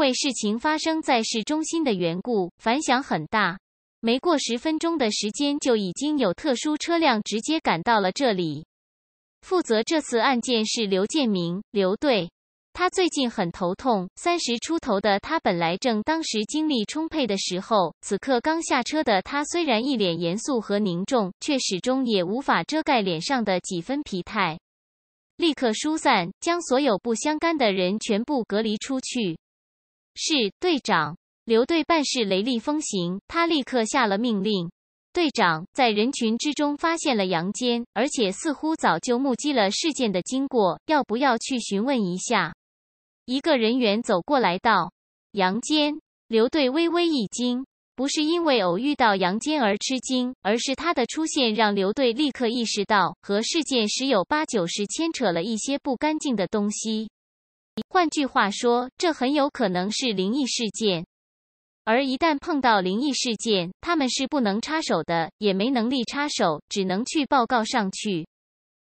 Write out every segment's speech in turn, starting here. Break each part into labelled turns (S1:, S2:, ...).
S1: 为事情发生在市中心的缘故，反响很大。没过十分钟的时间，就已经有特殊车辆直接赶到了这里。负责这次案件是刘建明，刘队。他最近很头痛。三十出头的他，本来正当时精力充沛的时候，此刻刚下车的他，虽然一脸严肃和凝重，却始终也无法遮盖脸上的几分疲态。立刻疏散，将所有不相干的人全部隔离出去。是队长刘队办事雷厉风行，他立刻下了命令。队长在人群之中发现了杨坚，而且似乎早就目击了事件的经过，要不要去询问一下？一个人员走过来道：“杨坚。”刘队微微一惊，不是因为偶遇到杨坚而吃惊，而是他的出现让刘队立刻意识到，和事件十有八九是牵扯了一些不干净的东西。换句话说，这很有可能是灵异事件。而一旦碰到灵异事件，他们是不能插手的，也没能力插手，只能去报告上去。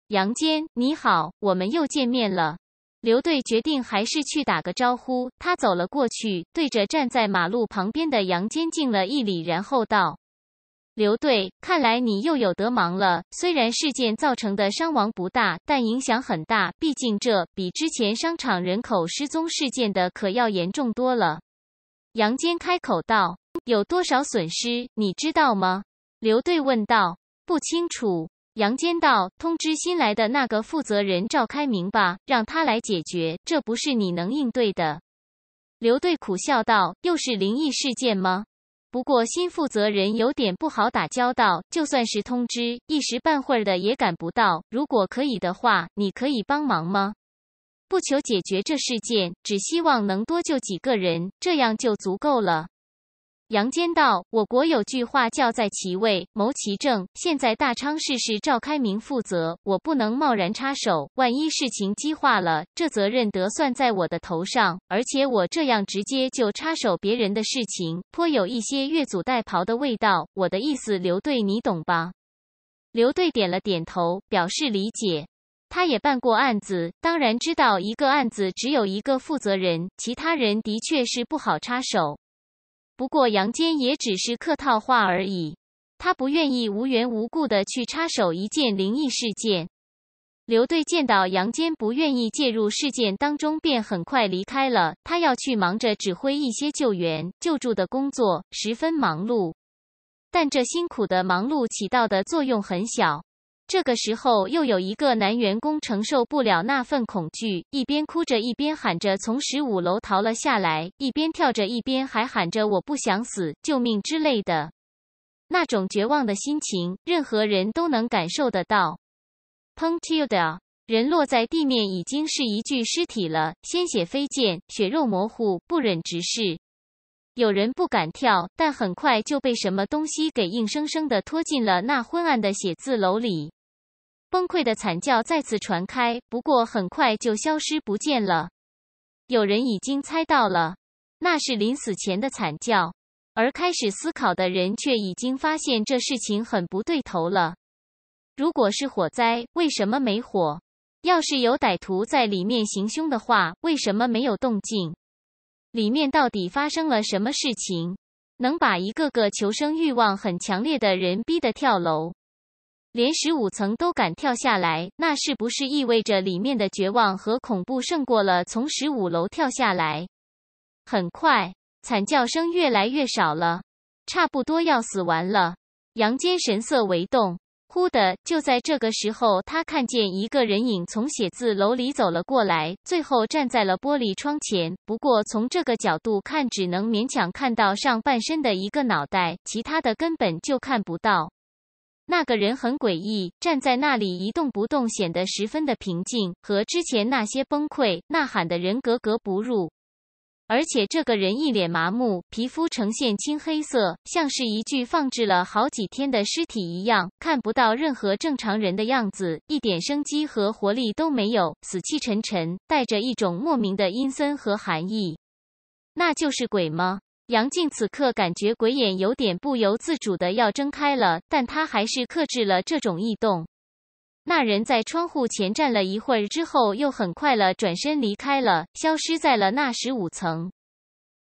S1: 杨坚，你好，我们又见面了。刘队决定还是去打个招呼。他走了过去，对着站在马路旁边的杨坚敬了一礼，然后道。刘队，看来你又有得忙了。虽然事件造成的伤亡不大，但影响很大。毕竟这比之前商场人口失踪事件的可要严重多了。杨坚开口道：“有多少损失，你知道吗？”刘队问道：“不清楚。”杨坚道：“通知新来的那个负责人赵开明吧，让他来解决。这不是你能应对的。”刘队苦笑道：“又是灵异事件吗？”不过新负责人有点不好打交道，就算是通知，一时半会儿的也赶不到。如果可以的话，你可以帮忙吗？不求解决这事件，只希望能多救几个人，这样就足够了。杨坚道：“我国有句话叫‘在其位，谋其政’。现在大昌市是赵开明负责，我不能贸然插手，万一事情激化了，这责任得算在我的头上。而且我这样直接就插手别人的事情，颇有一些越俎代庖的味道。我的意思，刘队，你懂吧？”刘队点了点头，表示理解。他也办过案子，当然知道一个案子只有一个负责人，其他人的确是不好插手。不过杨坚也只是客套话而已，他不愿意无缘无故的去插手一件灵异事件。刘队见到杨坚不愿意介入事件当中，便很快离开了，他要去忙着指挥一些救援救助的工作，十分忙碌。但这辛苦的忙碌起到的作用很小。这个时候，又有一个男员工承受不了那份恐惧，一边哭着，一边喊着，从十五楼逃了下来，一边跳着，一边还喊着“我不想死，救命”之类的。那种绝望的心情，任何人都能感受得到。砰！跳的人落在地面，已经是一具尸体了，鲜血飞溅，血肉模糊，不忍直视。有人不敢跳，但很快就被什么东西给硬生生的拖进了那昏暗的写字楼里。崩溃的惨叫再次传开，不过很快就消失不见了。有人已经猜到了，那是临死前的惨叫。而开始思考的人却已经发现这事情很不对头了。如果是火灾，为什么没火？要是有歹徒在里面行凶的话，为什么没有动静？里面到底发生了什么事情，能把一个个求生欲望很强烈的人逼得跳楼？连十五层都敢跳下来，那是不是意味着里面的绝望和恐怖胜过了从十五楼跳下来？很快，惨叫声越来越少了，差不多要死完了。杨坚神色微动，忽的就在这个时候，他看见一个人影从写字楼里走了过来，最后站在了玻璃窗前。不过从这个角度看，只能勉强看到上半身的一个脑袋，其他的根本就看不到。那个人很诡异，站在那里一动不动，显得十分的平静，和之前那些崩溃呐喊的人格格不入。而且这个人一脸麻木，皮肤呈现青黑色，像是一具放置了好几天的尸体一样，看不到任何正常人的样子，一点生机和活力都没有，死气沉沉，带着一种莫名的阴森和寒意。那就是鬼吗？杨静此刻感觉鬼眼有点不由自主的要睁开了，但她还是克制了这种异动。那人在窗户前站了一会儿之后，又很快了转身离开了，消失在了那十五层。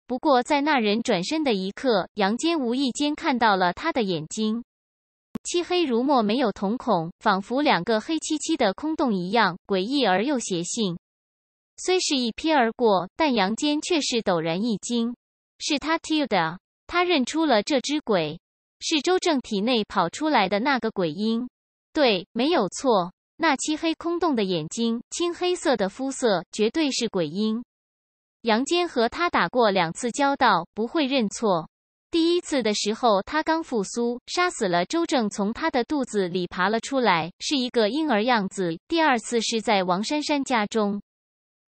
S1: 不过，在那人转身的一刻，杨坚无意间看到了他的眼睛，漆黑如墨，没有瞳孔，仿佛两个黑漆漆的空洞一样，诡异而又邪性。虽是一瞥而过，但杨坚却是陡然一惊。是他听的，他认出了这只鬼，是周正体内跑出来的那个鬼婴。对，没有错，那漆黑空洞的眼睛，青黑色的肤色，绝对是鬼婴。杨坚和他打过两次交道，不会认错。第一次的时候，他刚复苏，杀死了周正，从他的肚子里爬了出来，是一个婴儿样子。第二次是在王珊珊家中。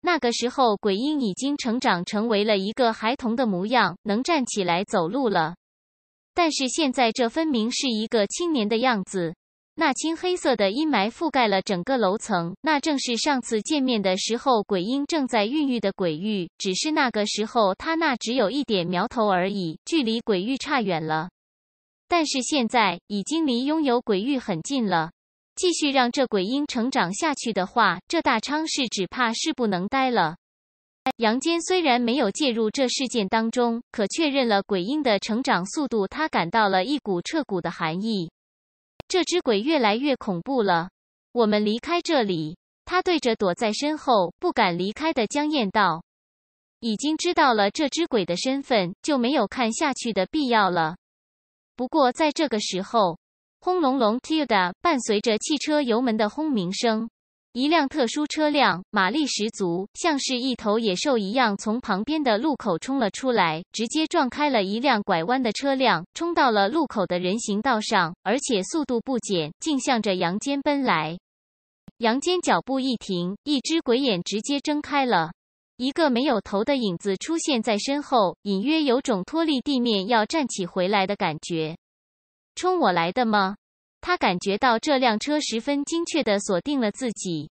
S1: 那个时候，鬼婴已经成长成为了一个孩童的模样，能站起来走路了。但是现在，这分明是一个青年的样子。那青黑色的阴霾覆盖了整个楼层，那正是上次见面的时候，鬼婴正在孕育的鬼域。只是那个时候，他那只有一点苗头而已，距离鬼域差远了。但是现在已经离拥有鬼域很近了。继续让这鬼婴成长下去的话，这大昌市只怕是不能待了。杨坚虽然没有介入这事件当中，可确认了鬼婴的成长速度，他感到了一股彻骨的寒意。这只鬼越来越恐怖了。我们离开这里。他对着躲在身后不敢离开的江燕道：“已经知道了这只鬼的身份，就没有看下去的必要了。”不过在这个时候。轰隆隆，til 的伴随着汽车油门的轰鸣声，一辆特殊车辆马力十足，像是一头野兽一样从旁边的路口冲了出来，直接撞开了一辆拐弯的车辆，冲到了路口的人行道上，而且速度不减，竟向着杨坚奔来。杨坚脚步一停，一只鬼眼直接睁开了，一个没有头的影子出现在身后，隐约有种脱离地面要站起回来的感觉。冲我来的吗？他感觉到这辆车十分精确地锁定了自己。